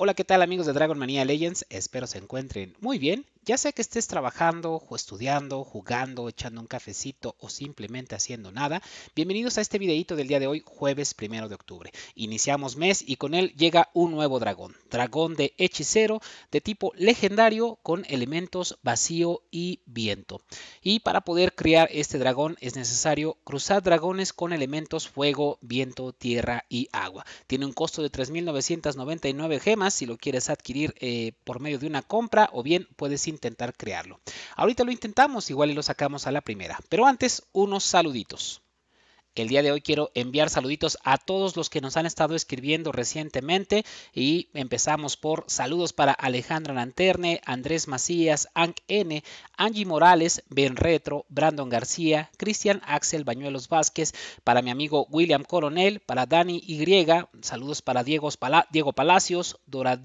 Hola, ¿qué tal amigos de Dragon Mania Legends? Espero se encuentren muy bien ya sea que estés trabajando o estudiando, jugando, echando un cafecito o simplemente haciendo nada, bienvenidos a este videito del día de hoy, jueves primero de octubre. Iniciamos mes y con él llega un nuevo dragón, dragón de hechicero de tipo legendario con elementos vacío y viento. Y para poder crear este dragón es necesario cruzar dragones con elementos fuego, viento, tierra y agua. Tiene un costo de 3.999 gemas si lo quieres adquirir eh, por medio de una compra o bien puedes intentar crearlo. Ahorita lo intentamos, igual y lo sacamos a la primera. Pero antes, unos saluditos. El día de hoy quiero enviar saluditos a todos los que nos han estado escribiendo recientemente y empezamos por saludos para Alejandra Lanterne, Andrés Macías, Ank N, Angie Morales, Ben Retro, Brandon García, Cristian Axel Bañuelos Vázquez, para mi amigo William Coronel, para Dani Y, saludos para Diego, Palacios, Dorad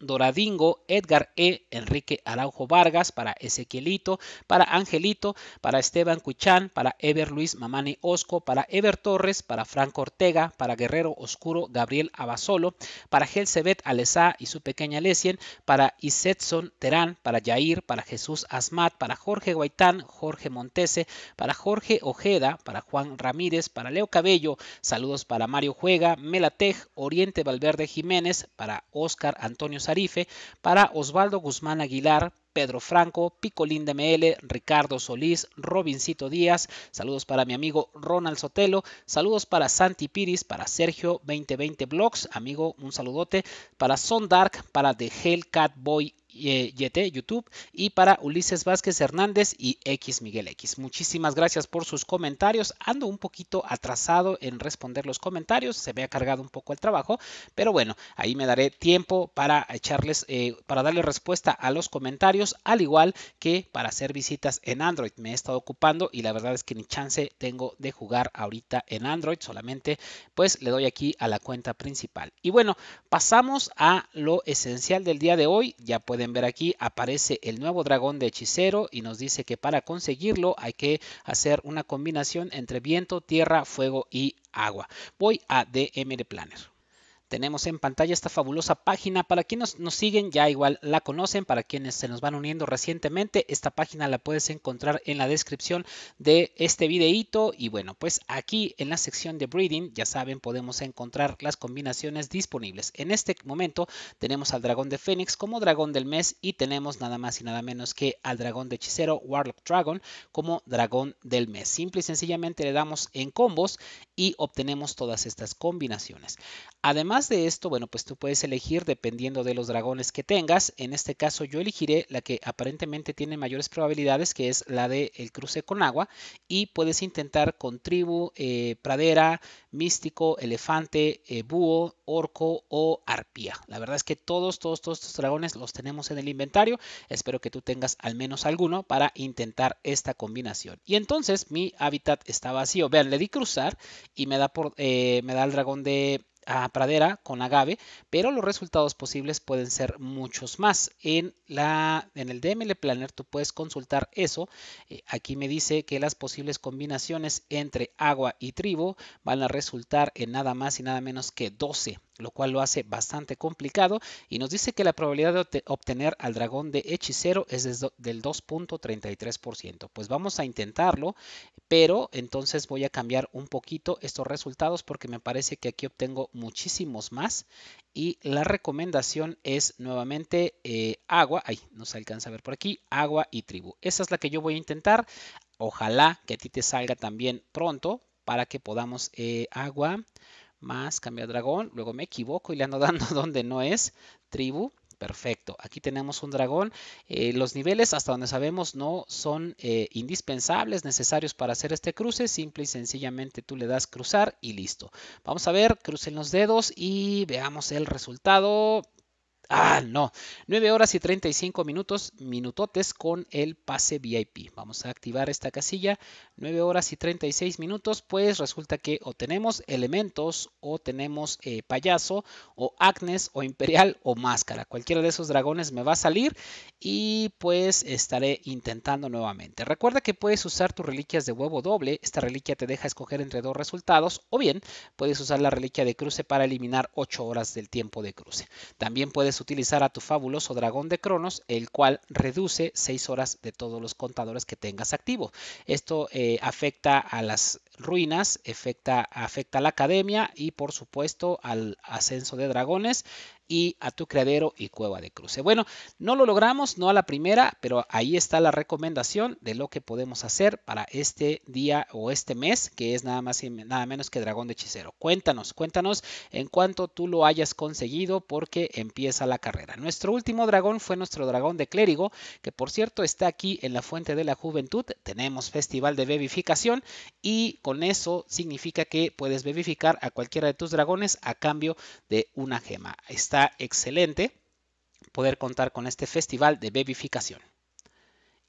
Doradingo, Edgar E., Enrique Araujo Vargas, para Ezequielito, para Angelito, para Esteban Cuchán, para Ever Luis Mamani Osco, para Ever Torres, para Franco Ortega, para Guerrero Oscuro Gabriel Abasolo, para Gelsebet Alesa y su pequeña Lesien, para Isetson Terán, para Yair, para Jesús Asmat, para Jorge Guaitán, Jorge Montese, para Jorge Ojeda, para Juan Ramírez, para Leo Cabello, saludos para Mario Juega, Melatej, Oriente Valverde Jiménez, para Oscar Antonio tarife para Osvaldo Guzmán Aguilar Pedro Franco, Picolín de ML, Ricardo Solís, Robincito Díaz, saludos para mi amigo Ronald Sotelo, saludos para Santi Piris, para Sergio 2020 Blogs, amigo, un saludote, para Son Dark, para The Hellcat Boy eh, YT, YouTube, y para Ulises Vázquez Hernández y X Miguel X. Muchísimas gracias por sus comentarios. Ando un poquito atrasado en responder los comentarios, se me ha cargado un poco el trabajo, pero bueno, ahí me daré tiempo para echarles, eh, para darle respuesta a los comentarios al igual que para hacer visitas en Android. Me he estado ocupando y la verdad es que ni chance tengo de jugar ahorita en Android, solamente pues le doy aquí a la cuenta principal. Y bueno, pasamos a lo esencial del día de hoy. Ya pueden ver aquí aparece el nuevo dragón de hechicero y nos dice que para conseguirlo hay que hacer una combinación entre viento, tierra, fuego y agua. Voy a DM Planner tenemos en pantalla esta fabulosa página. Para quienes nos siguen ya igual la conocen, para quienes se nos van uniendo recientemente, esta página la puedes encontrar en la descripción de este videíto. Y bueno, pues aquí en la sección de Breeding, ya saben, podemos encontrar las combinaciones disponibles. En este momento tenemos al dragón de Fénix como dragón del mes y tenemos nada más y nada menos que al dragón de hechicero Warlock Dragon como dragón del mes. Simple y sencillamente le damos en combos y obtenemos todas estas combinaciones. Además de esto, bueno, pues tú puedes elegir dependiendo de los dragones que tengas. En este caso yo elegiré la que aparentemente tiene mayores probabilidades, que es la del el cruce con agua. Y puedes intentar con tribu, eh, pradera, místico, elefante, eh, búho, orco o arpía. La verdad es que todos, todos, todos estos dragones los tenemos en el inventario. Espero que tú tengas al menos alguno para intentar esta combinación. Y entonces mi hábitat está vacío. Vean, le di cruzar y me da, por, eh, me da el dragón de pradera con agave, pero los resultados posibles pueden ser muchos más. En, la, en el DML Planner tú puedes consultar eso. Eh, aquí me dice que las posibles combinaciones entre agua y tribo van a resultar en nada más y nada menos que 12 lo cual lo hace bastante complicado y nos dice que la probabilidad de obtener al dragón de hechicero es del 2.33%. Pues vamos a intentarlo, pero entonces voy a cambiar un poquito estos resultados porque me parece que aquí obtengo muchísimos más. Y la recomendación es nuevamente eh, agua, ay, no se alcanza a ver por aquí, agua y tribu. Esa es la que yo voy a intentar. Ojalá que a ti te salga también pronto para que podamos eh, agua más cambio dragón. Luego me equivoco y le ando dando donde no es tribu. Perfecto. Aquí tenemos un dragón. Eh, los niveles, hasta donde sabemos, no son eh, indispensables, necesarios para hacer este cruce. Simple y sencillamente tú le das cruzar y listo. Vamos a ver, crucen los dedos y veamos el resultado. Ah, no. 9 horas y 35 minutos, minutotes con el pase VIP. Vamos a activar esta casilla. 9 horas y 36 minutos, pues resulta que o tenemos elementos, o tenemos eh, payaso, o acnes o Imperial, o máscara. Cualquiera de esos dragones me va a salir y pues estaré intentando nuevamente. Recuerda que puedes usar tus reliquias de huevo doble. Esta reliquia te deja escoger entre dos resultados, o bien puedes usar la reliquia de cruce para eliminar 8 horas del tiempo de cruce. También puedes utilizar a tu fabuloso dragón de Cronos, el cual reduce 6 horas de todos los contadores que tengas activo. Esto eh, afecta a las ruinas, afecta, afecta a la academia y por supuesto al ascenso de dragones y a tu creadero y cueva de cruce. Bueno, no lo logramos, no a la primera, pero ahí está la recomendación de lo que podemos hacer para este día o este mes, que es nada más y nada menos que dragón de hechicero. Cuéntanos, cuéntanos en cuanto tú lo hayas conseguido porque empieza la carrera. Nuestro último dragón fue nuestro dragón de clérigo, que por cierto está aquí en la Fuente de la Juventud. Tenemos festival de bebificación y con eso significa que puedes bebificar a cualquiera de tus dragones a cambio de una gema. Está excelente poder contar con este festival de bebificación.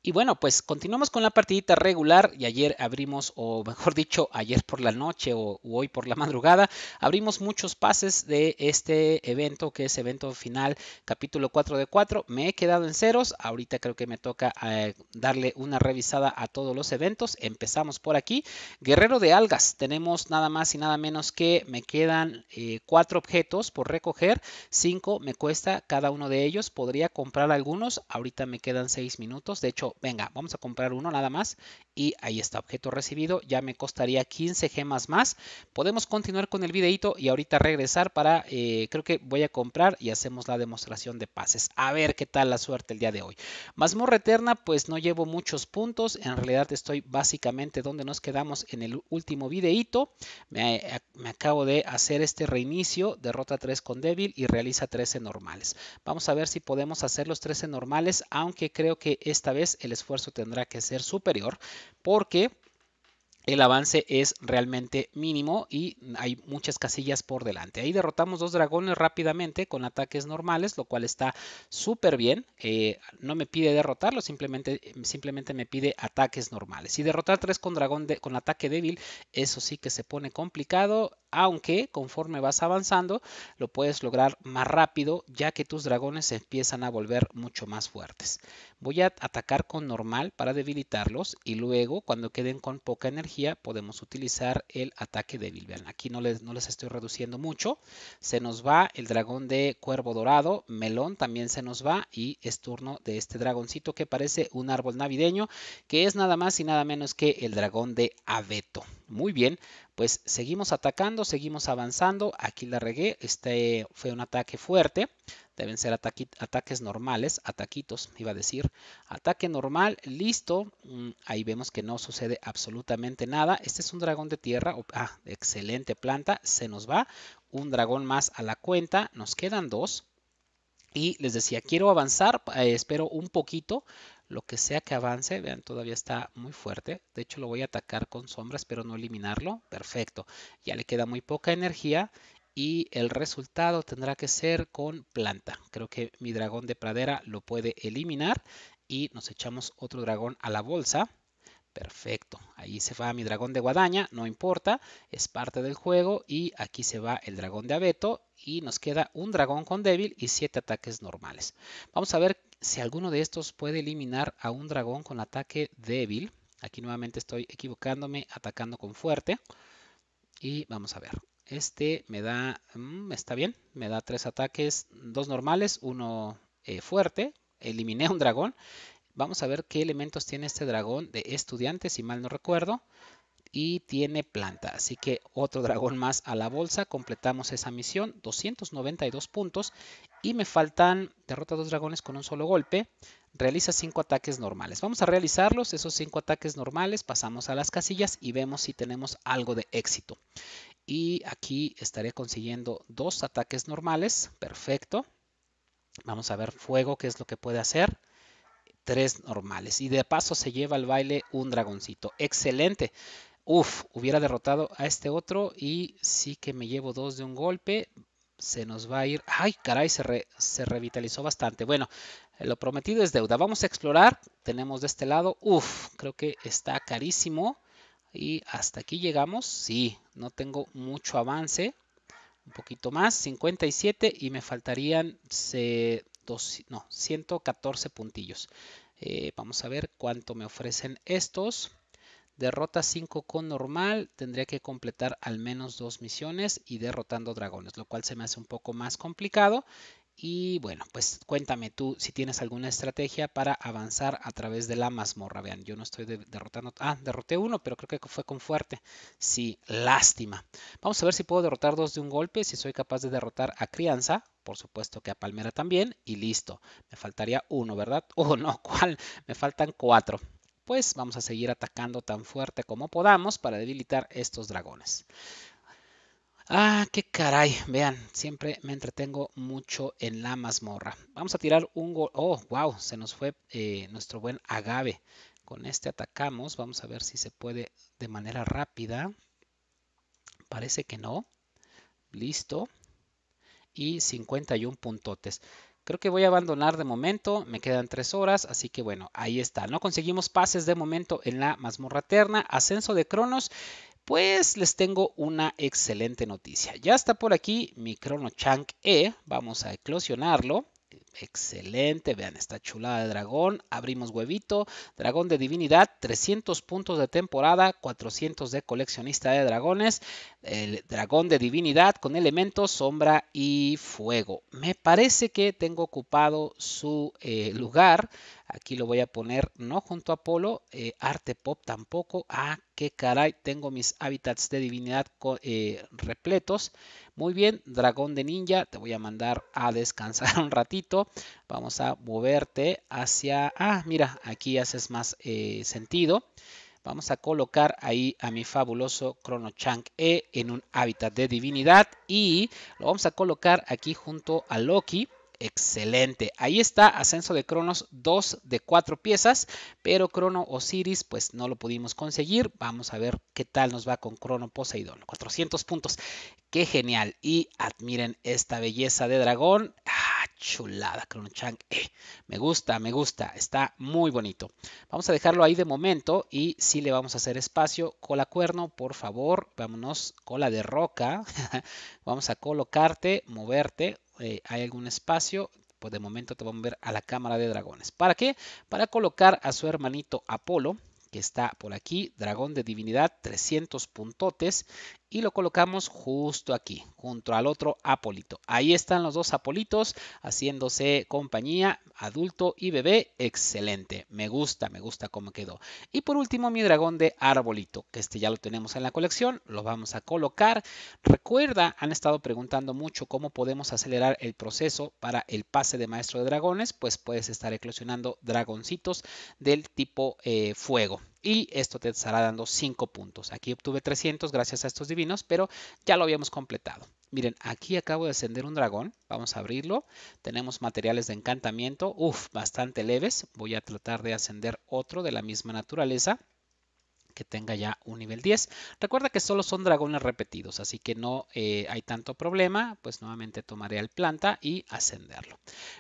Y bueno, pues continuamos con la partidita regular y ayer abrimos, o mejor dicho, ayer por la noche o hoy por la madrugada, abrimos muchos pases de este evento que es evento final capítulo 4 de 4. Me he quedado en ceros, ahorita creo que me toca eh, darle una revisada a todos los eventos. Empezamos por aquí. Guerrero de algas, tenemos nada más y nada menos que me quedan eh, cuatro objetos por recoger, Cinco me cuesta cada uno de ellos, podría comprar algunos, ahorita me quedan seis minutos, de hecho venga, vamos a comprar uno nada más y ahí está, objeto recibido, ya me costaría 15 gemas más. Podemos continuar con el videito y ahorita regresar para, eh, creo que voy a comprar y hacemos la demostración de pases. A ver qué tal la suerte el día de hoy. Mazmorra Eterna, pues no llevo muchos puntos, en realidad estoy básicamente donde nos quedamos en el último videito. Me, eh, me acabo de hacer este reinicio, derrota 3 con débil y realiza 13 normales. Vamos a ver si podemos hacer los 13 normales, aunque creo que esta vez el esfuerzo tendrá que ser superior porque el avance es realmente mínimo y hay muchas casillas por delante. Ahí derrotamos dos dragones rápidamente con ataques normales, lo cual está súper bien. Eh, no me pide derrotarlo, simplemente, simplemente me pide ataques normales. Y derrotar tres con dragón con ataque débil, eso sí que se pone complicado aunque conforme vas avanzando lo puedes lograr más rápido ya que tus dragones se empiezan a volver mucho más fuertes. Voy a atacar con normal para debilitarlos y luego cuando queden con poca energía podemos utilizar el ataque débil. Vean, aquí no les, no les estoy reduciendo mucho. Se nos va el dragón de cuervo dorado, melón también se nos va y es turno de este dragoncito que parece un árbol navideño que es nada más y nada menos que el dragón de abeto. Muy bien, pues seguimos atacando, seguimos avanzando. Aquí la regué, este fue un ataque fuerte. Deben ser ataques normales, ataquitos, iba a decir. Ataque normal, listo. Mm, ahí vemos que no sucede absolutamente nada. Este es un dragón de tierra. Ah, excelente planta, se nos va. Un dragón más a la cuenta, nos quedan dos. Y les decía, quiero avanzar, eh, espero un poquito. Lo que sea que avance, vean, todavía está muy fuerte. De hecho, lo voy a atacar con sombras, pero no eliminarlo. Perfecto. Ya le queda muy poca energía y el resultado tendrá que ser con planta. Creo que mi dragón de pradera lo puede eliminar y nos echamos otro dragón a la bolsa. Perfecto, ahí se va mi dragón de guadaña, no importa, es parte del juego y aquí se va el dragón de abeto y nos queda un dragón con débil y siete ataques normales. Vamos a ver si alguno de estos puede eliminar a un dragón con ataque débil, aquí nuevamente estoy equivocándome, atacando con fuerte. Y vamos a ver, este me da, mm, está bien, me da tres ataques, dos normales, uno eh, fuerte, eliminé a un dragón. Vamos a ver qué elementos tiene este dragón de estudiante, si mal no recuerdo y tiene planta. Así que otro dragón más a la bolsa. Completamos esa misión. 292 puntos. Y me faltan derrota dos dragones con un solo golpe. Realiza cinco ataques normales. Vamos a realizarlos, esos cinco ataques normales. Pasamos a las casillas y vemos si tenemos algo de éxito. Y aquí estaré consiguiendo dos ataques normales. Perfecto. Vamos a ver fuego, qué es lo que puede hacer tres normales. Y de paso se lleva al baile un dragoncito. Excelente. Uf, hubiera derrotado a este otro y sí que me llevo dos de un golpe. Se nos va a ir. Ay, caray, se, se revitalizó bastante. Bueno, lo prometido es deuda. Vamos a explorar. Tenemos de este lado. Uf, creo que está carísimo. Y hasta aquí llegamos. Sí, no tengo mucho avance. Un poquito más, 57 y me faltarían dos, no, 114 puntillos. Eh, vamos a ver cuánto me ofrecen estos. Derrota 5 con normal, tendría que completar al menos dos misiones y derrotando dragones, lo cual se me hace un poco más complicado. Y bueno, pues cuéntame tú si tienes alguna estrategia para avanzar a través de la mazmorra. Vean, yo no estoy derrotando. Ah, derroté uno, pero creo que fue con fuerte. Sí, lástima. Vamos a ver si puedo derrotar dos de un golpe, si soy capaz de derrotar a Crianza. Por supuesto que a Palmera también. Y listo. Me faltaría uno, ¿verdad? Oh, no, ¿cuál? Me faltan cuatro pues vamos a seguir atacando tan fuerte como podamos para debilitar estos dragones. Ah, qué caray. Vean, siempre me entretengo mucho en la mazmorra. Vamos a tirar un gol. Oh, wow, se nos fue eh, nuestro buen agave. Con este atacamos. Vamos a ver si se puede de manera rápida. Parece que no. Listo. Y 51 puntotes. Creo que voy a abandonar de momento, me quedan tres horas, así que bueno, ahí está. No conseguimos pases de momento en la mazmorra eterna, ascenso de Cronos, pues les tengo una excelente noticia. Ya está por aquí mi crono Chunk E, vamos a eclosionarlo. Excelente, vean esta chulada de dragón. Abrimos huevito. Dragón de divinidad, 300 puntos de temporada, 400 de coleccionista de dragones. El dragón de divinidad con elementos sombra y fuego. Me parece que tengo ocupado su eh, lugar Aquí lo voy a poner no junto a Polo eh, arte pop tampoco. Ah, qué caray, tengo mis hábitats de divinidad eh, repletos. Muy bien, dragón de ninja, te voy a mandar a descansar un ratito. Vamos a moverte hacia... Ah, mira, aquí haces más eh, sentido. Vamos a colocar ahí a mi fabuloso Chrono E en un hábitat de divinidad y lo vamos a colocar aquí junto a Loki Excelente. Ahí está Ascenso de Cronos, dos de cuatro piezas, pero Crono Osiris pues no lo pudimos conseguir. Vamos a ver qué tal nos va con Crono Poseidón. 400 puntos. Qué genial. Y admiren esta belleza de dragón. ¡Ah, chulada, Crono Chang. Eh, me gusta, me gusta. Está muy bonito. Vamos a dejarlo ahí de momento y si le vamos a hacer espacio. Cola cuerno, por favor. Vámonos. Cola de roca. vamos a colocarte, moverte eh, hay algún espacio, pues de momento te vamos a ver a la cámara de dragones. ¿Para qué? Para colocar a su hermanito Apolo, que está por aquí, dragón de divinidad, 300 puntotes, y lo colocamos justo aquí, junto al otro apolito. Ahí están los dos apolitos haciéndose compañía, adulto y bebé. Excelente, me gusta, me gusta cómo quedó. Y por último, mi dragón de arbolito, que este ya lo tenemos en la colección, lo vamos a colocar. Recuerda, han estado preguntando mucho cómo podemos acelerar el proceso para el pase de maestro de dragones, pues puedes estar eclosionando dragoncitos del tipo eh, fuego y esto te estará dando 5 puntos. Aquí obtuve 300 gracias a estos divinos, pero ya lo habíamos completado. Miren, aquí acabo de ascender un dragón. Vamos a abrirlo. Tenemos materiales de encantamiento, uf bastante leves. Voy a tratar de ascender otro de la misma naturaleza que tenga ya un nivel 10. Recuerda que solo son dragones repetidos, así que no eh, hay tanto problema. Pues nuevamente tomaré al planta y ascenderlo.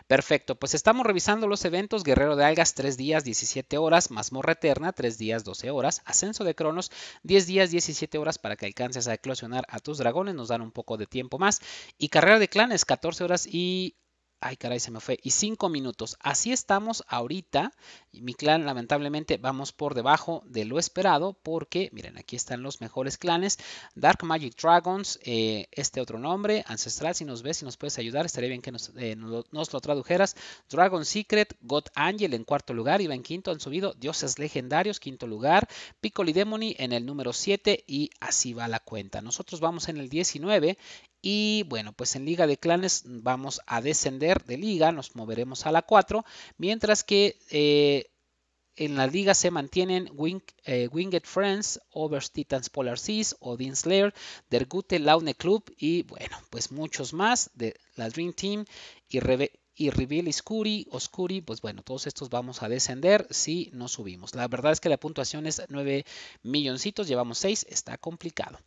Perfecto, pues estamos revisando los eventos. Guerrero de Algas 3 días, 17 horas. Mazmorra Eterna 3 días, 12 horas. Ascenso de Cronos 10 días, 17 horas para que alcances a eclosionar a tus dragones. Nos dan un poco de tiempo más. Y Carrera de Clanes 14 horas y Ay, caray, se me fue. Y cinco minutos. Así estamos ahorita. Mi clan, lamentablemente, vamos por debajo de lo esperado. Porque, miren, aquí están los mejores clanes. Dark Magic Dragons, eh, este otro nombre. Ancestral, si nos ves, si nos puedes ayudar, estaría bien que nos, eh, nos lo tradujeras. Dragon Secret, God Angel en cuarto lugar. Iba en quinto, han subido. Dioses Legendarios, quinto lugar. Piccoli Demony en el número 7. Y así va la cuenta. Nosotros vamos en el 19 y bueno, pues en Liga de Clanes vamos a descender de liga, nos moveremos a la 4, mientras que eh, en la liga se mantienen eh, Winged Friends, Overs Titans Polar Seas, Odin Slayer, Der Gute Laune Club y bueno, pues muchos más de la Dream Team y y Reveal Oscuri, pues bueno, todos estos vamos a descender si no subimos. La verdad es que la puntuación es 9 milloncitos, llevamos 6, está complicado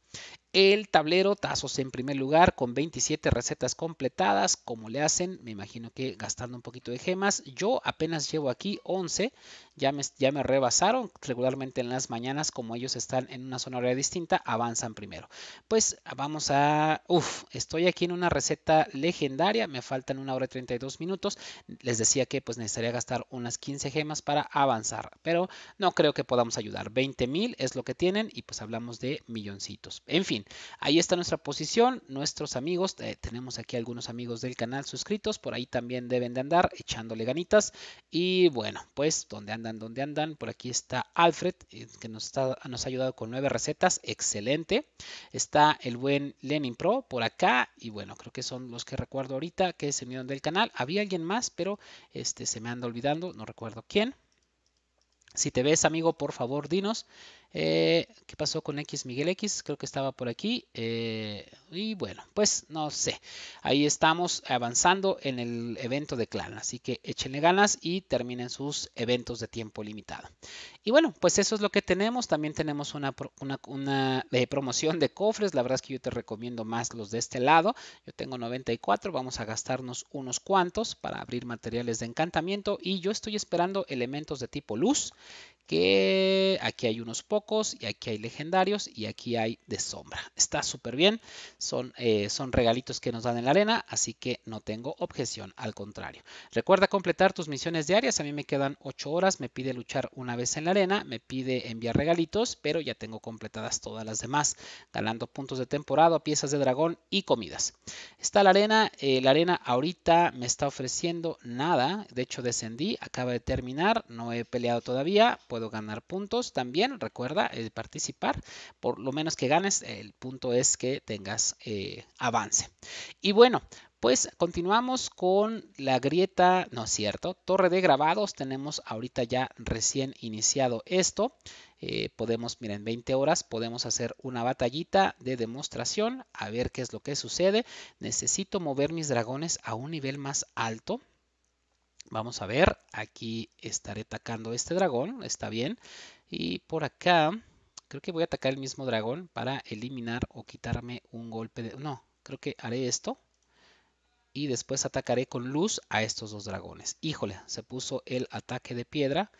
el tablero Tazos en primer lugar con 27 recetas completadas. Como le hacen, me imagino que gastando un poquito de gemas. Yo apenas llevo aquí 11 ya me, rebasaron. Regularmente en las mañanas, como ellos están en una zona horaria distinta, avanzan primero. Pues vamos a... Uf, estoy aquí en una receta legendaria. Me faltan una hora y 32 minutos. Les decía que pues necesitaría gastar unas 15 gemas para avanzar. Pero no creo que podamos ayudar. 20 mil es lo que tienen y pues hablamos de milloncitos. En fin, ahí está nuestra posición. Nuestros amigos, eh, tenemos aquí algunos amigos del canal suscritos. Por ahí también deben de andar echándole ganitas. Y bueno, pues donde andan donde andan. Por aquí está Alfred, eh, que nos, nos ha ayudado con nueve recetas. Excelente. Está el buen Lenin Pro por acá. Y bueno, creo que son los que recuerdo ahorita que se unieron del canal. Había alguien más, pero este se me anda olvidando. No recuerdo quién. Si te ves, amigo, por favor, dinos eh, ¿Qué pasó con X Miguel X? Creo que estaba por aquí. Eh, y bueno, pues no sé. Ahí estamos avanzando en el evento de clan. Así que échenle ganas y terminen sus eventos de tiempo limitado. Y bueno, pues eso es lo que tenemos. También tenemos una, eh, promoción de cofres. La verdad es que yo te recomiendo más los de este lado. Yo tengo 94. Vamos a gastarnos unos cuantos para abrir materiales de encantamiento. Y yo estoy esperando elementos de tipo luz que aquí hay unos pocos y aquí hay legendarios y aquí hay de sombra. Está súper bien, son, eh, son regalitos que nos dan en la arena, así que no tengo objeción, al contrario. Recuerda completar tus misiones diarias, a mí me quedan 8 horas, me pide luchar una vez en la arena, me pide enviar regalitos, pero ya tengo completadas todas las demás, ganando puntos de temporada, piezas de dragón y comidas. Está la arena, eh, la arena ahorita me está ofreciendo nada, de hecho descendí, acaba de terminar, no he peleado todavía, puedo ganar puntos también. Recuerda eh, participar. Por lo menos que ganes, el punto es que tengas eh, avance. Y bueno, pues continuamos con la grieta, ¿no es cierto? Torre de grabados, tenemos ahorita ya recién iniciado esto. Eh, podemos, miren, en 20 horas podemos hacer una batallita de demostración, a ver qué es lo que sucede. Necesito mover mis dragones a un nivel más alto, Vamos a ver, aquí estaré atacando este dragón, está bien. Y por acá, creo que voy a atacar el mismo dragón para eliminar o quitarme un golpe de... No, creo que haré esto. Y después atacaré con luz a estos dos dragones. Híjole, se puso el ataque de piedra.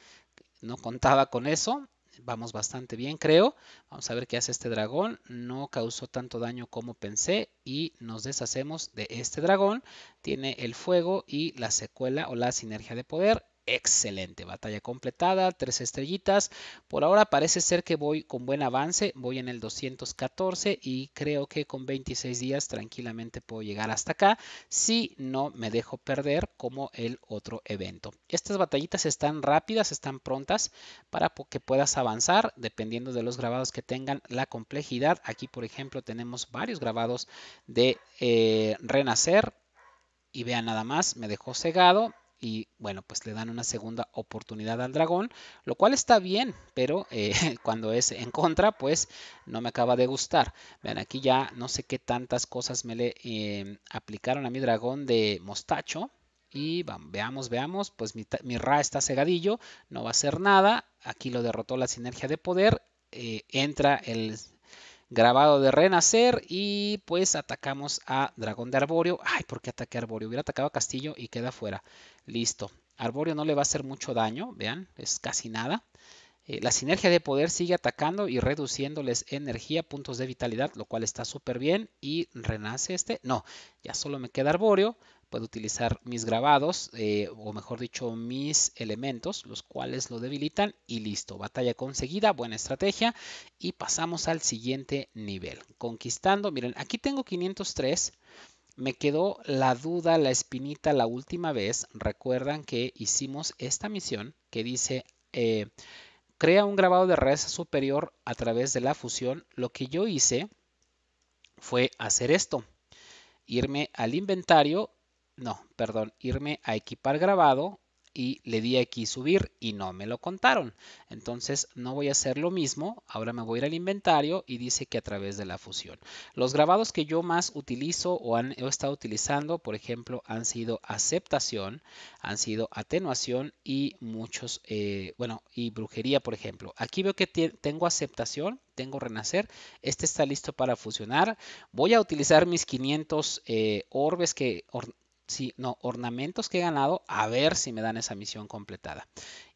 No contaba con eso. Vamos bastante bien, creo. Vamos a ver qué hace este dragón. No causó tanto daño como pensé y nos deshacemos de este dragón. Tiene el fuego y la secuela o la sinergia de poder excelente. Batalla completada, tres estrellitas. Por ahora parece ser que voy con buen avance, voy en el 214 y creo que con 26 días tranquilamente puedo llegar hasta acá si no me dejo perder como el otro evento. Estas batallitas están rápidas, están prontas para que puedas avanzar dependiendo de los grabados que tengan la complejidad. Aquí por ejemplo tenemos varios grabados de eh, renacer y vean nada más, me dejó cegado, y bueno, pues le dan una segunda oportunidad al dragón, lo cual está bien, pero eh, cuando es en contra, pues no me acaba de gustar. Vean, aquí ya no sé qué tantas cosas me le em, aplicaron a mi dragón de mostacho. Y veamos, veamos, pues mi, Ra está cegadillo, no va a hacer nada. Aquí lo derrotó la sinergia de poder. Eh, entra el grabado de renacer y pues atacamos a dragón de arborio. Ay, ¿por qué ataqué arborio? Hubiera atacado a castillo y queda fuera. Listo. Arborio no le va a hacer mucho daño, vean, es casi nada. Eh, la sinergia de poder sigue atacando y reduciéndoles energía, puntos de vitalidad, lo cual está súper bien. Y renace este. No, ya solo me queda Arborio puedo utilizar mis grabados, eh, o mejor dicho, mis elementos, los cuales lo debilitan y listo. Batalla conseguida, buena estrategia y pasamos al siguiente nivel. Conquistando, miren, aquí tengo 503. Me quedó la duda, la espinita la última vez. Recuerdan que hicimos esta misión que dice... Eh, crea un grabado de rareza superior a través de la fusión, lo que yo hice fue hacer esto. Irme al inventario no, perdón, irme a equipar grabado y le di aquí subir y no me lo contaron. Entonces no voy a hacer lo mismo. Ahora me voy a ir al inventario y dice que a través de la fusión. Los grabados que yo más utilizo o han, he estado utilizando, por ejemplo, han sido aceptación, han sido atenuación y muchos, eh, bueno, y brujería, por ejemplo. Aquí veo que tengo aceptación, tengo Renacer. Este está listo para fusionar. Voy a utilizar mis 500 eh, orbes que sí, no, ornamentos que he ganado, a ver si me dan esa misión completada.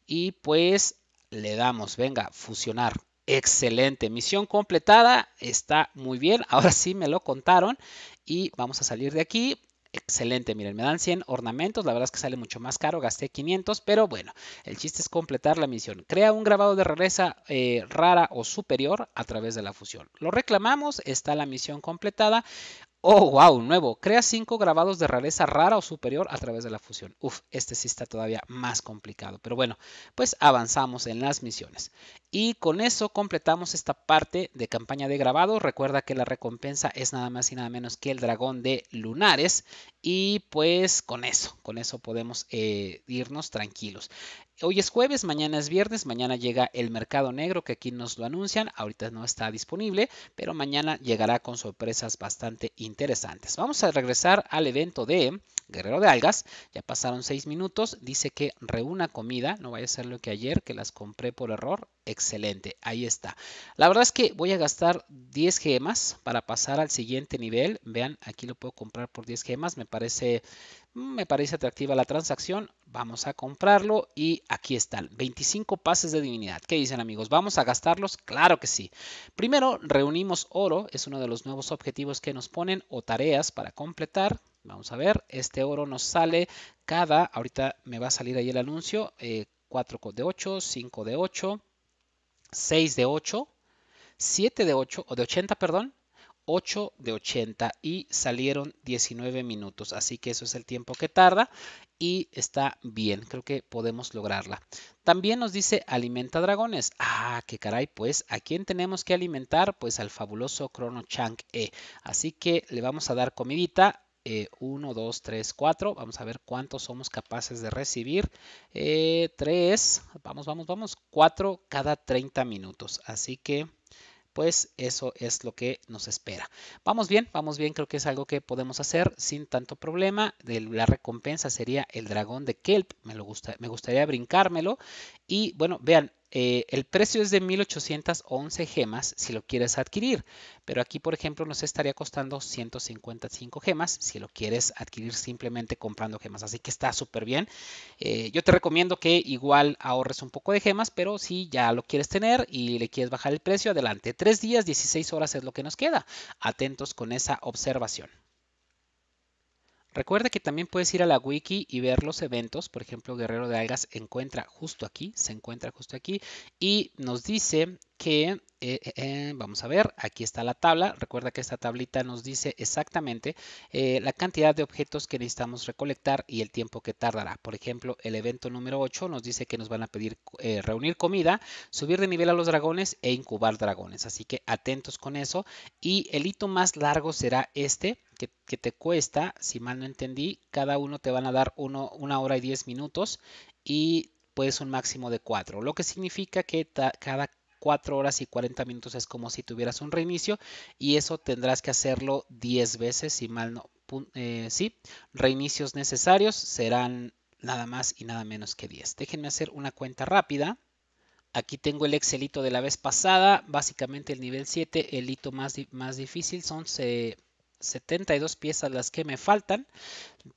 Y pues le damos, venga, fusionar. Excelente, misión completada, está muy bien, ahora sí me lo contaron y vamos a salir de aquí. Excelente, miren, me dan 100 ornamentos, la verdad es que sale mucho más caro, gasté 500, pero bueno, el chiste es completar la misión. Crea un grabado de regresa eh, rara o superior a través de la fusión. Lo reclamamos, está la misión completada. Oh, wow, nuevo. Crea 5 grabados de rareza rara o superior a través de la fusión. Uf, este sí está todavía más complicado. Pero bueno, pues avanzamos en las misiones. Y con eso completamos esta parte de campaña de grabado. Recuerda que la recompensa es nada más y nada menos que el dragón de lunares. Y pues con eso, con eso podemos eh, irnos tranquilos. Hoy es jueves, mañana es viernes, mañana llega el mercado negro que aquí nos lo anuncian. Ahorita no está disponible, pero mañana llegará con sorpresas bastante interesantes. Vamos a regresar al evento de... Guerrero de Algas. Ya pasaron 6 minutos. Dice que reúna comida. No vaya a ser lo que ayer, que las compré por error. Excelente, ahí está. La verdad es que voy a gastar 10 gemas para pasar al siguiente nivel. Vean, aquí lo puedo comprar por 10 gemas. Me parece, mm, me parece atractiva la transacción. Vamos a comprarlo y aquí están. 25 pases de divinidad. ¿Qué dicen amigos? ¿Vamos a gastarlos? Claro que sí. Primero, reunimos oro. Es uno de los nuevos objetivos que nos ponen o tareas para completar Vamos a ver, este oro nos sale cada, ahorita me va a salir ahí el anuncio, 4 eh, de 8, 5 de 8, 6 de 8, 7 de 8, o de 80, perdón, 8 de 80 y salieron 19 minutos. Así que eso es el tiempo que tarda y está bien. Creo que podemos lograrla. También nos dice alimenta dragones. Ah, qué caray, pues ¿a quién tenemos que alimentar? Pues al fabuloso Chrono Chang E. Así que le vamos a dar comidita 1, 2, 3, 4. Vamos a ver cuántos somos capaces de recibir. 3, eh, vamos, vamos, vamos, 4 cada 30 minutos. Así que pues eso es lo que nos espera. Vamos bien, vamos bien, creo que es algo que podemos hacer sin tanto problema. la recompensa sería el dragón de Kelp, me, lo gusta, me gustaría brincármelo. Y bueno, vean, eh, el precio es de 1811 gemas si lo quieres adquirir, pero aquí por ejemplo nos estaría costando 155 gemas si lo quieres adquirir simplemente comprando gemas, así que está súper bien. Eh, yo te recomiendo que igual ahorres un poco de gemas, pero si ya lo quieres tener y le quieres bajar el precio, adelante. Tres días, 16 horas es lo que nos queda. Atentos con esa observación. Recuerda que también puedes ir a la wiki y ver los eventos. Por ejemplo, Guerrero de Algas encuentra justo aquí, se encuentra justo aquí y nos dice que, eh, eh, eh, vamos a ver, aquí está la tabla. Recuerda que esta tablita nos dice exactamente la cantidad de objetos que necesitamos recolectar y el tiempo que tardará. Por ejemplo, el evento número 8 nos dice que nos van a pedir reunir comida, subir de nivel a los dragones e incubar dragones. Así que atentos con eso. Y el hito más largo será este, que, te cuesta, si mal no entendí, cada uno te van a dar uno, una hora y diez minutos y pues un máximo de cuatro, lo que significa que cada 4 horas y 40 minutos es como si tuvieras un reinicio y eso tendrás que hacerlo 10 veces, si mal no, eh, sí, reinicios necesarios serán nada más y nada menos que 10. Déjenme hacer una cuenta rápida. Aquí tengo el Excelito de la vez pasada, básicamente el nivel 7, el hito más, más difícil son... Se 72 piezas las que me faltan.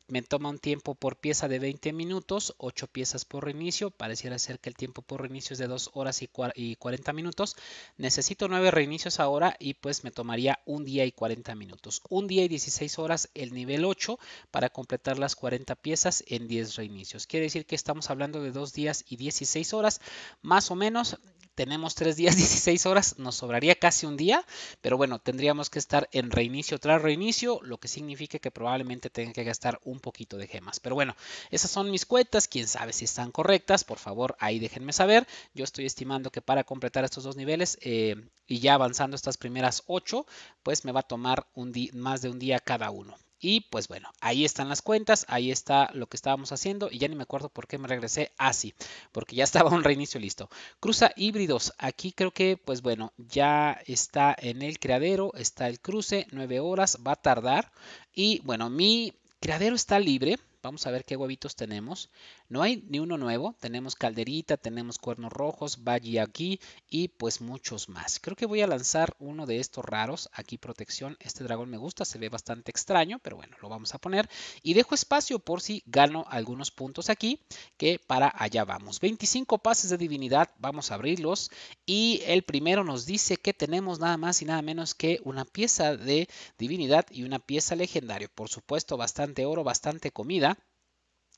Me toma un tiempo por pieza de 20 minutos, 8 piezas por reinicio. Pareciera ser que el tiempo por reinicio es de 2 horas y 40 minutos. Necesito 9 reinicios ahora y pues me tomaría un día y 40 minutos. Un día y 16 horas el nivel 8 para completar las 40 piezas en 10 reinicios. Quiere decir que estamos hablando de 2 días y 16 horas más o menos tenemos 3 días, 16 horas, nos sobraría casi un día, pero bueno, tendríamos que estar en reinicio tras reinicio inicio lo que significa que probablemente tenga que gastar un poquito de gemas. Pero bueno, esas son mis cuentas, quién sabe si están correctas, por favor ahí déjenme saber. Yo estoy estimando que para completar estos dos niveles eh, y ya avanzando estas primeras ocho, pues me va a tomar un más de un día cada uno. Y pues bueno, ahí están las cuentas, ahí está lo que estábamos haciendo y ya ni me acuerdo por qué me regresé así, porque ya estaba un reinicio listo. Cruza híbridos, aquí creo que pues bueno, ya está en el criadero, está el cruce, 9 horas, va a tardar y bueno, mi criadero está libre, Vamos a ver qué huevitos tenemos. No hay ni uno nuevo. Tenemos calderita, tenemos cuernos rojos, valle aquí y pues muchos más. Creo que voy a lanzar uno de estos raros. Aquí protección. Este dragón me gusta, se ve bastante extraño, pero bueno, lo vamos a poner. Y dejo espacio por si gano algunos puntos aquí, que para allá vamos. 25 pases de divinidad, vamos a abrirlos. Y el primero nos dice que tenemos nada más y nada menos que una pieza de divinidad y una pieza legendaria. Por supuesto, bastante oro, bastante comida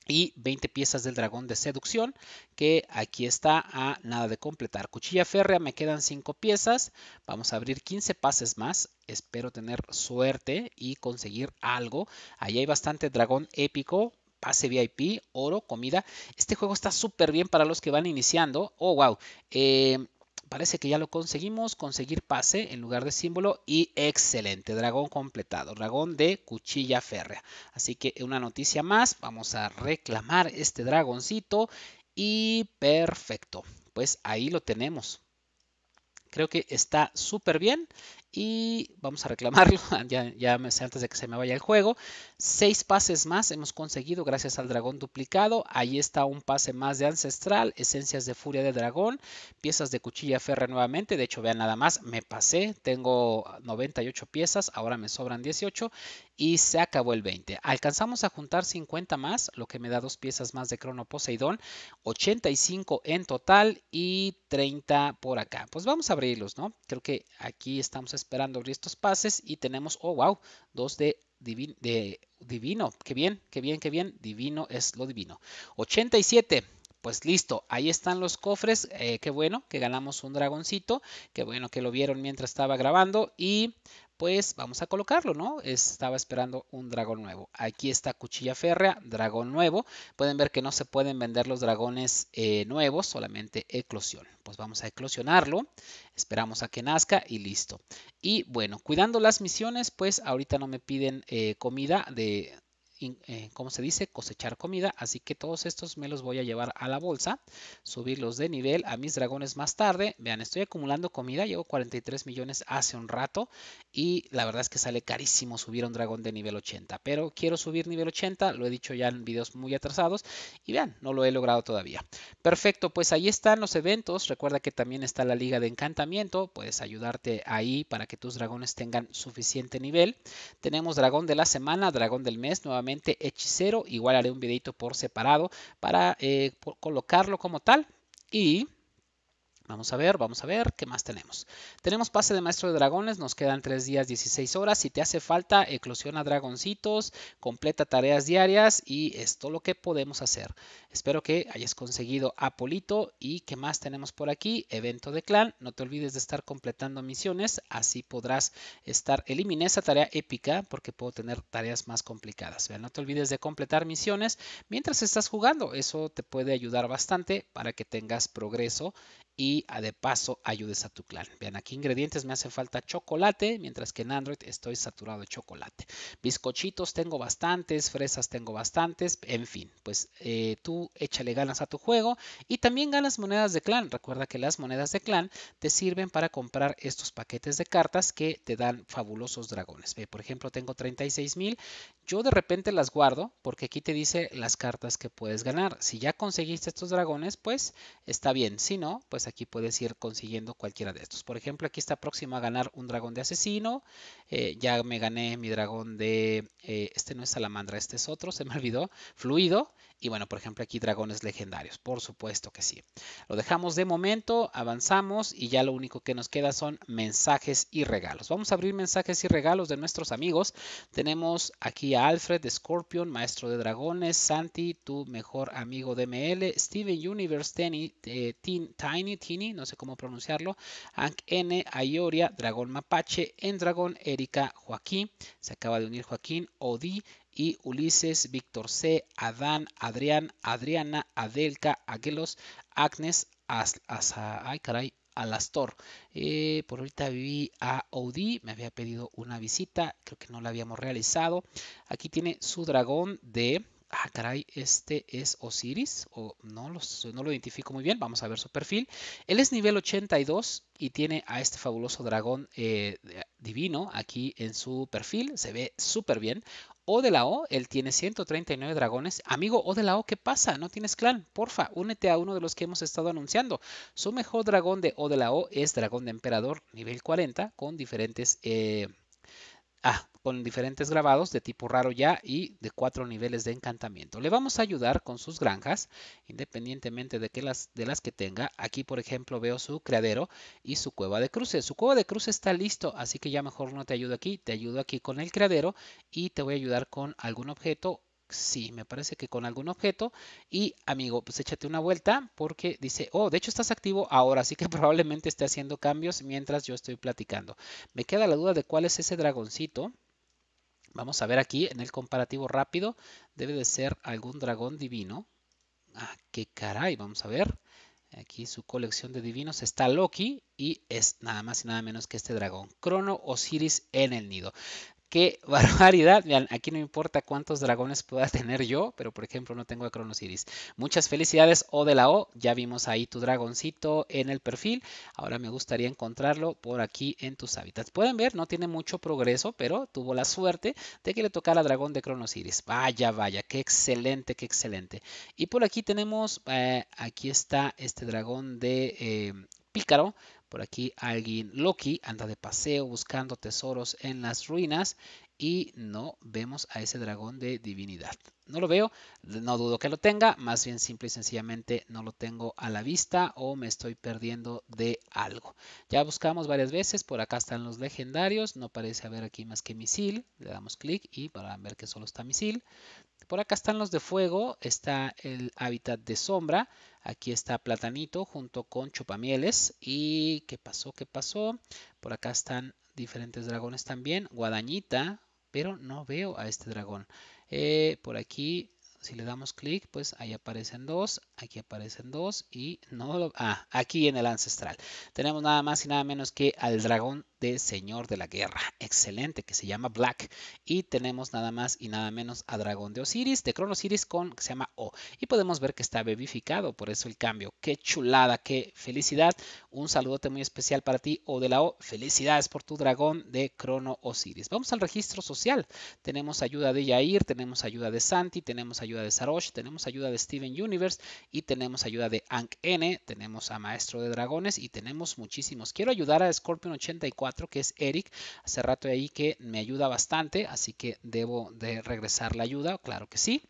y 20 piezas del dragón de seducción que aquí está a nada de completar. Cuchilla férrea me quedan 5 piezas. Vamos a abrir 15 pases más. Espero tener suerte y conseguir algo. Ahí hay bastante dragón épico. Pase VIP, oro, comida. Este juego está súper bien para los que van iniciando. Oh, wow. Eh, Parece que ya lo conseguimos. Conseguir pase en lugar de símbolo. Y excelente. Dragón completado. Dragón de cuchilla férrea. Así que una noticia más. Vamos a reclamar este dragoncito. Y perfecto. Pues ahí lo tenemos. Creo que está súper bien y vamos a reclamarlo ya, antes de que se me vaya el juego. Seis pases más hemos conseguido gracias al dragón duplicado. Ahí está un pase más de ancestral, esencias de furia de dragón, piezas de cuchilla ferra nuevamente. De hecho, vean nada más, me pasé, tengo 98 piezas, ahora me sobran 18 y se acabó el 20. Alcanzamos a juntar 50 más, lo que me da dos piezas más de crono poseidón, 85 en total y 30 por acá. Pues vamos a abrirlos, ¿no? Creo que aquí estamos esperando abrir estos pases y tenemos, oh wow, dos de, de divino. Qué bien, qué bien, qué bien. Divino es lo divino. 87 pues listo, ahí están los cofres. Eh, qué bueno que ganamos un dragoncito. Qué bueno que lo vieron mientras estaba grabando. Y pues vamos a colocarlo, ¿no? Estaba esperando un dragón nuevo. Aquí está cuchilla férrea, dragón nuevo. Pueden ver que no se pueden vender los dragones eh, nuevos, solamente eclosión. Pues vamos a eclosionarlo, esperamos a que nazca y listo. Y bueno, cuidando las misiones, pues ahorita no me piden eh, comida de eh, ¿cómo se dice? Cosechar comida. Así que todos estos me los voy a llevar a la bolsa, subirlos de nivel a mis dragones más tarde. Vean, estoy acumulando comida, llevo 43 millones hace un rato y la verdad es que sale carísimo subir un dragón de nivel 80. Pero quiero subir nivel 80, lo he dicho ya en videos muy atrasados y vean, no lo he logrado todavía. Perfecto, pues ahí están los eventos. Recuerda que también está la liga de encantamiento, puedes ayudarte ahí para que tus dragones tengan suficiente nivel. Tenemos dragón de la semana, dragón del mes, nuevamente hechicero. Igual haré un videito por separado para eh, colocarlo como tal. Y Vamos a ver, vamos a ver qué más tenemos. Tenemos pase de maestro de dragones, nos quedan 3 días, 16 horas. Si te hace falta, eclosiona dragoncitos, completa tareas diarias y es todo lo que podemos hacer. Espero que hayas conseguido Apolito y qué más tenemos por aquí. Evento de clan, no te olvides de estar completando misiones, así podrás estar. Elimina esa tarea épica porque puedo tener tareas más complicadas. No te olvides de completar misiones mientras estás jugando. Eso te puede ayudar bastante para que tengas progreso y ah, de paso ayudes a tu clan. Vean aquí ingredientes, me hace falta chocolate, mientras que en Android estoy saturado de chocolate. Bizcochitos tengo bastantes, fresas tengo bastantes, en fin, pues eh, tú échale ganas a tu juego y también ganas monedas de clan. Recuerda que las monedas de clan te sirven para comprar estos paquetes de cartas que te dan fabulosos dragones. por ejemplo, tengo 36 mil, yo de repente las guardo porque aquí te dice las cartas que puedes ganar. Si ya conseguiste estos dragones, pues está bien. Si no, pues aquí puedes ir consiguiendo cualquiera de estos. Por ejemplo, aquí está próximo a ganar un dragón de asesino. Eh, ya me gané mi dragón de... Eh, este no es salamandra, este es otro, se me olvidó. Fluido. Y bueno, por ejemplo, aquí dragones legendarios. Por supuesto que sí. Lo dejamos de momento, avanzamos y ya lo único que nos queda son mensajes y regalos. Vamos a abrir mensajes y regalos de nuestros amigos. Tenemos aquí a Alfred de Scorpion, maestro de dragones, Santi, tu mejor amigo de ML, Steven Universe, eh, Tiny, Tiny, no sé cómo pronunciarlo, Anc N, Ayoria, Dragón Mapache, En dragón, Erika, Joaquín, se acaba de unir Joaquín, Odi, y Ulises, Víctor C., Adán, Adrián, Adriana, Adelka, Agelos, Agnes, Asa, ay, caray, Alastor. Eh, por ahorita vi a Odi, me había pedido una visita, creo que no la habíamos realizado. Aquí tiene su dragón de... Ah, caray, este es Osiris, o no, lo identifico muy bien, vamos a ver su perfil. Él es nivel 82 y tiene a este fabuloso dragón eh, divino aquí en su perfil, se ve súper bien. O de la O, él tiene 139 dragones. Amigo O de la O, ¿qué pasa? ¿No tienes clan? Porfa, únete a uno de los que hemos estado anunciando. Su mejor dragón de O de la O es dragón de emperador nivel 40 con diferentes... Eh, Ah, con diferentes grabados de tipo raro ya y de cuatro niveles de encantamiento. Le vamos a ayudar con sus granjas, independientemente de, que las, de las que tenga. Aquí, por ejemplo, veo su creadero y su cueva de cruce. Su cueva de cruce está listo, así que ya mejor no te ayudo aquí. Te ayudo aquí con el criadero y te voy a ayudar con algún objeto Sí, me parece que con algún objeto. Y amigo, pues échate una vuelta porque dice, oh, de hecho estás activo ahora, así que probablemente esté haciendo cambios mientras yo estoy platicando. Me queda la duda de cuál es ese dragoncito. Vamos a ver aquí en el comparativo rápido. Debe de ser algún dragón divino. Ah, qué caray, vamos a ver. Aquí su colección de divinos está Loki y es nada más y nada menos que este dragón, Crono Osiris en el nido qué barbaridad. aquí no importa cuántos dragones pueda tener yo, pero por ejemplo no tengo a Cronosiris. Muchas felicidades, O de la O. Ya vimos ahí tu dragoncito en el perfil. Ahora me gustaría encontrarlo por aquí en tus hábitats. Pueden ver, no tiene mucho progreso, pero tuvo la suerte de que le tocara dragón de Cronosiris. Vaya, vaya, qué excelente, qué excelente. Y por aquí tenemos, eh, aquí está este dragón de... Eh, pícaro, por aquí alguien, Loki, anda de paseo buscando tesoros en las ruinas y no vemos a ese dragón de divinidad. No lo veo, no dudo que lo tenga, más bien simple y sencillamente no lo tengo a la vista o me estoy perdiendo de algo. Ya buscamos varias veces, por acá están los legendarios, no parece haber aquí más que misil, le damos clic y para ver que solo está misil. Por acá están los de fuego, está el hábitat de sombra, aquí está platanito junto con chupamieles y qué pasó, qué pasó. Por acá están diferentes dragones también, guadañita, pero no veo a este dragón. Eh, por aquí, si le damos clic, pues ahí aparecen dos, aquí aparecen dos y no lo... Ah, aquí en el ancestral. Tenemos nada más y nada menos que al dragón de Señor de la Guerra. Excelente, que se llama Black. Y tenemos nada más y nada menos a Dragón de Osiris, de Crono Osiris con que se llama O. Y podemos ver que está bebificado, por eso el cambio. Qué chulada, qué felicidad. Un saludote muy especial para ti, O de la O. Felicidades por tu dragón de Crono Osiris. Vamos al registro social. Tenemos ayuda de Yair, tenemos ayuda de Santi, tenemos ayuda de Sarosh, tenemos ayuda de Steven Universe y tenemos ayuda de Ank N, tenemos a Maestro de Dragones y tenemos muchísimos. Quiero ayudar a Scorpion 84 que es Eric. Hace rato ahí que me ayuda bastante, así que debo de regresar la ayuda, claro que sí.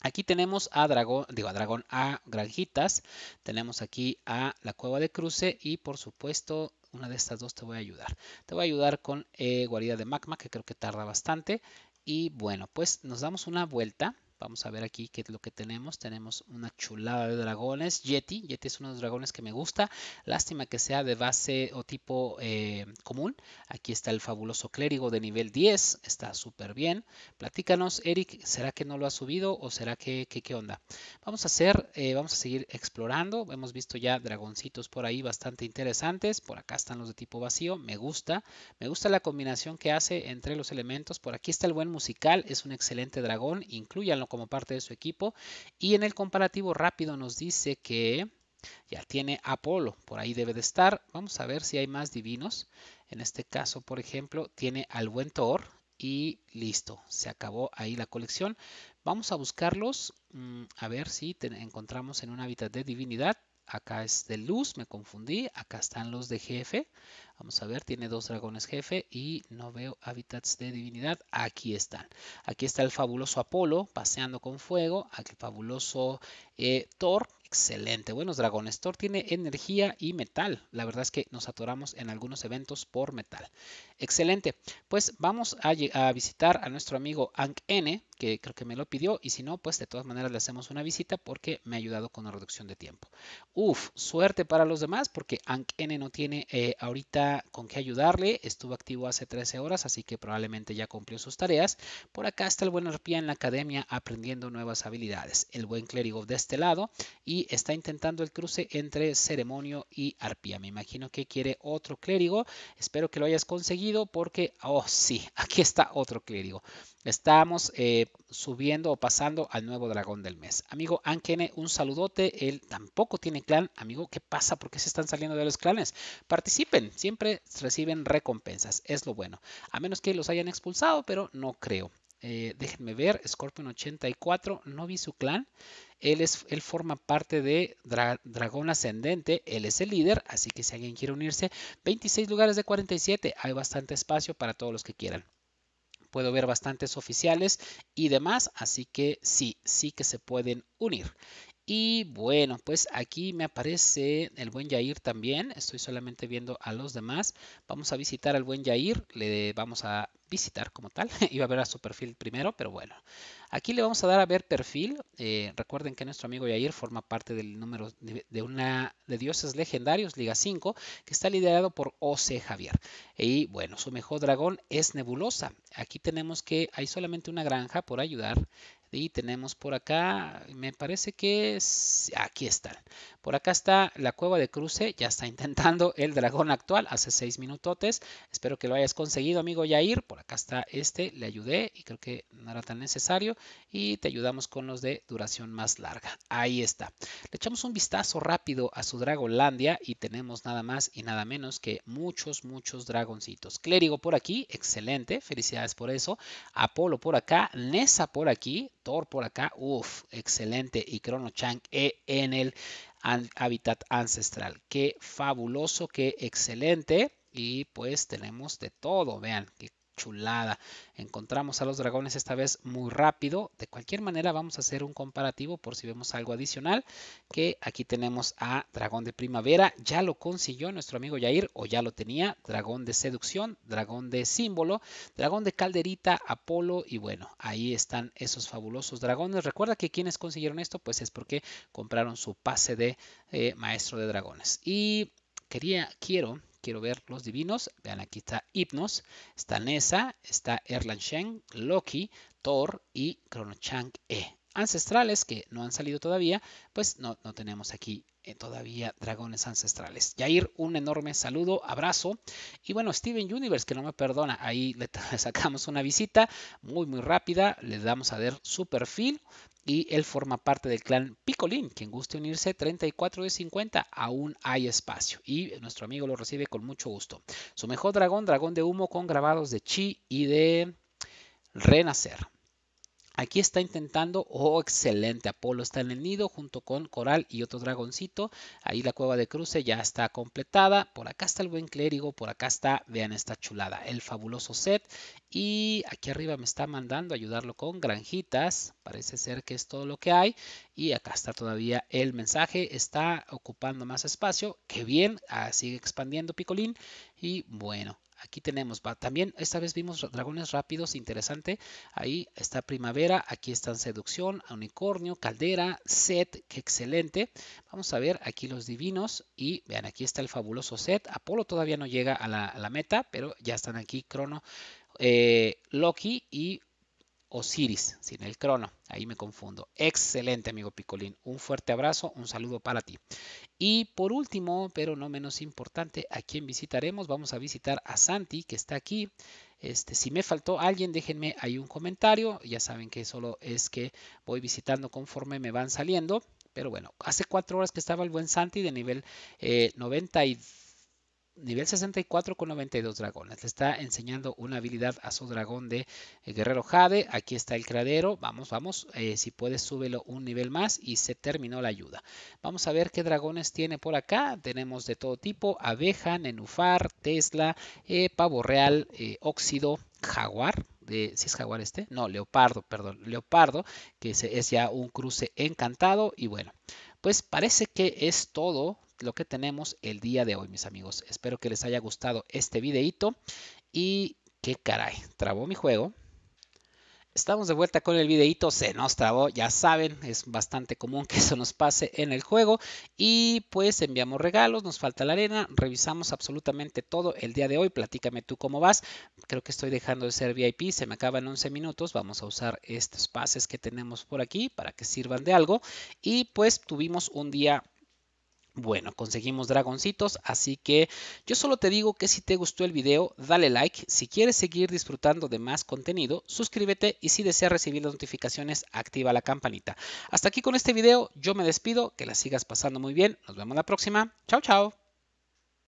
Aquí tenemos a Dragón, digo a Dragón, a Granjitas. Tenemos aquí a la Cueva de Cruce y por supuesto una de estas dos te voy a ayudar. Te voy a ayudar con eh, Guarida de Magma, que creo que tarda bastante. Y bueno, pues nos damos una vuelta Vamos a ver aquí qué es lo que tenemos. Tenemos una chulada de dragones. Yeti. Yeti es uno de los dragones que me gusta. Lástima que sea de base o tipo eh, común. Aquí está el fabuloso clérigo de nivel 10. Está súper bien. Platícanos, Eric. ¿Será que no lo ha subido o será que, qué onda? Vamos a hacer, eh, vamos a seguir explorando. Hemos visto ya dragoncitos por ahí bastante interesantes. Por acá están los de tipo vacío. Me gusta. Me gusta la combinación que hace entre los elementos. Por aquí está el buen musical. Es un excelente dragón. Incluyanlo como parte de su equipo. Y en el comparativo rápido nos dice que ya tiene Apolo, por ahí debe de estar. Vamos a ver si hay más divinos. En este caso, por ejemplo, tiene al buen Thor y listo, se acabó ahí la colección. Vamos a buscarlos, mm, a ver si encontramos en un hábitat de divinidad acá es de luz, me confundí, acá están los de jefe, vamos a ver, tiene dos dragones jefe y no veo hábitats de divinidad, aquí están, aquí está el fabuloso Apolo paseando con fuego, aquí el fabuloso eh, Thor, excelente, buenos dragones, Thor tiene energía y metal, la verdad es que nos atoramos en algunos eventos por metal, excelente, pues vamos a, a visitar a nuestro amigo Ank N, que creo que me lo pidió y si no, pues de todas maneras le hacemos una visita porque me ha ayudado con la reducción de tiempo. Uf, suerte para los demás porque n no tiene eh, ahorita con qué ayudarle, estuvo activo hace 13 horas, así que probablemente ya cumplió sus tareas. Por acá está el buen arpía en la academia aprendiendo nuevas habilidades, el buen clérigo de este lado y está intentando el cruce entre ceremonio y arpía. Me imagino que quiere otro clérigo, espero que lo hayas conseguido porque, oh sí, aquí está otro clérigo. Estamos eh, subiendo o pasando al nuevo dragón del mes. Amigo Ankene, un saludote. Él tampoco tiene clan. Amigo, ¿qué pasa? ¿Por qué se están saliendo de los clanes? Participen, siempre reciben recompensas. Es lo bueno. A menos que los hayan expulsado, pero no creo. Eh, déjenme ver, Scorpion 84, no vi su clan. Él, es, él forma parte de Dragón Ascendente, él es el líder, así que si alguien quiere unirse, 26 lugares de 47, hay bastante espacio para todos los que quieran puedo ver bastantes oficiales y demás, así que sí, sí que se pueden unir. Y bueno, pues aquí me aparece el buen Yair también. Estoy solamente viendo a los demás. Vamos a visitar al buen Yair. Le vamos a visitar como tal. Iba a ver a su perfil primero, pero bueno. Aquí le vamos a dar a ver perfil. Eh, recuerden que nuestro amigo Yair forma parte del número de, una de Dioses Legendarios, Liga 5, que está liderado por OC Javier. Y bueno, su mejor dragón es Nebulosa. Aquí tenemos que hay solamente una granja por ayudar. Y tenemos por acá, me parece que aquí están. Por acá está la cueva de cruce, ya está intentando el dragón actual hace seis minutotes. Espero que lo hayas conseguido, amigo Yair. Por acá está este, le ayudé y creo que no era tan necesario. Y te ayudamos con los de duración más larga. Ahí está. Le echamos un vistazo rápido a su Dragolandia y tenemos nada más y nada menos que muchos, muchos dragoncitos. Clérigo por aquí, excelente, felicidades por eso. Apolo por acá, Nessa por aquí, Thor por acá. uff, excelente. Y Chrono Chang eh, en el hábitat ancestral. Qué fabuloso, qué excelente. Y pues tenemos de todo. Vean, qué chulada. Encontramos a los dragones esta vez muy rápido. De cualquier manera vamos a hacer un comparativo por si vemos algo adicional. Que aquí tenemos a dragón de primavera. Ya lo consiguió nuestro amigo Yair o ya lo tenía. Dragón de seducción, dragón de símbolo, dragón de calderita, Apolo y bueno, ahí están esos fabulosos dragones. Recuerda que quienes consiguieron esto pues es porque compraron su pase de eh, maestro de dragones. Y quería, quiero quiero ver los divinos. Vean, aquí está hipnos está Nessa, está Erlan Loki, Thor y kronochang E ancestrales que no han salido todavía, pues no, no tenemos aquí eh, todavía dragones ancestrales. Jair, un enorme saludo, abrazo. Y bueno, Steven Universe, que no me perdona, ahí le sacamos una visita muy, muy rápida, le damos a ver su perfil. Y él forma parte del clan Picolín, quien guste unirse 34 de 50, aún hay espacio. Y nuestro amigo lo recibe con mucho gusto. Su mejor dragón, dragón de humo con grabados de chi y de renacer. Aquí está intentando, oh excelente, Apolo está en el nido junto con Coral y otro dragoncito. Ahí la cueva de cruce ya está completada. Por acá está el buen clérigo, por acá está, vean esta chulada, el fabuloso set. Y aquí arriba me está mandando ayudarlo con granjitas. Parece ser que es todo lo que hay. Y acá está todavía el mensaje, está ocupando más espacio. que bien, ah, sigue expandiendo Picolín. Y bueno, Aquí tenemos, también esta vez vimos dragones rápidos, interesante. Ahí está Primavera, aquí están Seducción, Unicornio, Caldera, Set, qué excelente. Vamos a ver aquí los divinos y vean, aquí está el fabuloso Set. Apolo todavía no llega a la, meta, pero ya están aquí Crono, eh, Loki y Osiris, sin el crono. Ahí me confundo. Excelente, amigo Picolín. Un fuerte abrazo, un saludo para ti. Y por último, pero no menos importante, ¿a quién visitaremos? Vamos a visitar a Santi, que está aquí. Este, si me faltó alguien, déjenme ahí un comentario. Ya saben que solo es que voy visitando conforme me van saliendo. Pero bueno, hace cuatro horas que estaba el buen Santi de nivel 92. Eh, nivel 64 con 92 dragones. Le está enseñando una habilidad a su dragón de eh, Guerrero Jade. Aquí está el cradero. Vamos, vamos. Eh, si puedes, súbelo un nivel más y se terminó la ayuda. Vamos a ver qué dragones tiene por acá. Tenemos de todo tipo. Abeja, nenufar, tesla, eh, pavo real, óxido, jaguar. De, si es jaguar este, no, leopardo, perdón, leopardo, que es ya un cruce encantado y bueno, pues parece que es todo lo que tenemos el día de hoy, mis amigos. Espero que les haya gustado este videito y que caray, trabó mi juego. Estamos de vuelta con el videito, se nos trabó, ya saben, es bastante común que eso nos pase en el juego. Y pues enviamos regalos, nos falta la arena, revisamos absolutamente todo el día de hoy. Platícame tú cómo vas. Creo que estoy dejando de ser VIP, se me acaban 11 minutos. Vamos a usar estos pases que tenemos por aquí para que sirvan de algo. Y pues tuvimos un día bueno, conseguimos dragoncitos, así que yo solo te digo que si te gustó el video, dale like. Si quieres seguir disfrutando de más contenido, suscríbete y si deseas recibir las notificaciones, activa la campanita. Hasta aquí con este video, yo me despido, que la sigas pasando muy bien. Nos vemos la próxima. Chao, chao.